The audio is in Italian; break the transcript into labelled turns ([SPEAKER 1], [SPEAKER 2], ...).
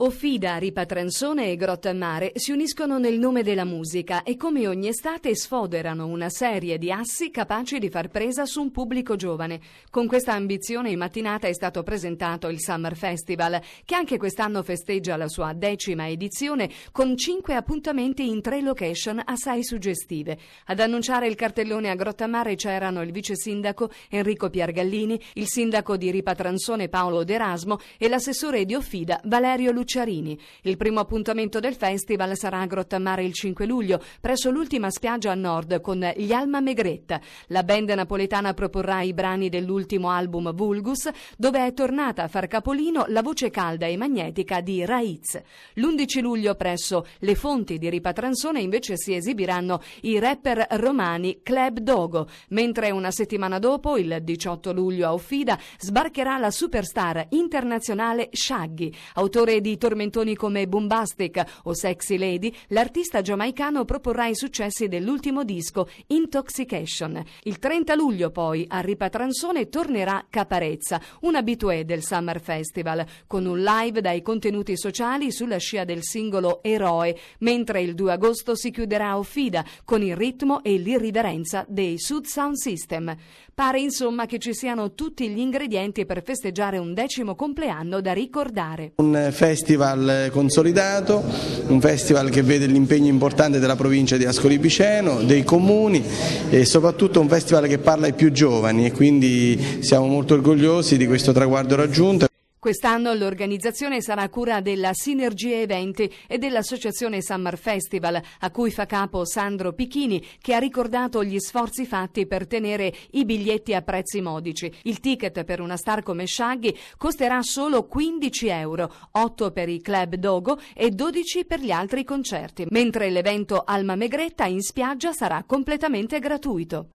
[SPEAKER 1] Offida, Ripatranzone e Grotta Mare si uniscono nel nome della musica e come ogni estate sfoderano una serie di assi capaci di far presa su un pubblico giovane. Con questa ambizione in mattinata è stato presentato il Summer Festival, che anche quest'anno festeggia la sua decima edizione con cinque appuntamenti in tre location assai suggestive. Ad annunciare il cartellone a Grotta Mare c'erano il vice sindaco Enrico Piergallini, il sindaco di Ripatranzone Paolo D'Erasmo e l'assessore di Offida Valerio Luciano. Pucciarini. Il primo appuntamento del festival sarà a Grottamare il 5 luglio, presso l'ultima spiaggia a nord con gli Alma Megretta. La band napoletana proporrà i brani dell'ultimo album Vulgus, dove è tornata a far capolino la voce calda e magnetica di Raiz. L'11 luglio presso le fonti di Ripatransone invece si esibiranno i rapper romani Club Dogo, mentre una settimana dopo, il 18 luglio a Offida, sbarcherà la superstar internazionale Shaggy, autore di tormentoni come Bombastic o Sexy Lady, l'artista giamaicano proporrà i successi dell'ultimo disco, Intoxication. Il 30 luglio poi a Ripatransone tornerà Caparezza, un abitué del Summer Festival, con un live dai contenuti sociali sulla scia del singolo Eroe, mentre il 2 agosto si chiuderà Ofida con il ritmo e l'irriverenza dei Sud Sound System. Pare insomma che ci siano tutti gli ingredienti per festeggiare un decimo compleanno da ricordare.
[SPEAKER 2] Un festival festival consolidato, un festival che vede l'impegno importante della provincia di Ascoli Piceno, dei comuni e soprattutto un festival che parla ai più giovani e quindi siamo molto orgogliosi di questo traguardo raggiunto.
[SPEAKER 1] Quest'anno l'organizzazione sarà a cura della Sinergia Eventi e dell'Associazione Summer Festival, a cui fa capo Sandro Pichini, che ha ricordato gli sforzi fatti per tenere i biglietti a prezzi modici. Il ticket per una star come Shaggy costerà solo 15 euro, 8 per i club Dogo e 12 per gli altri concerti, mentre l'evento Alma Megretta in spiaggia sarà completamente gratuito.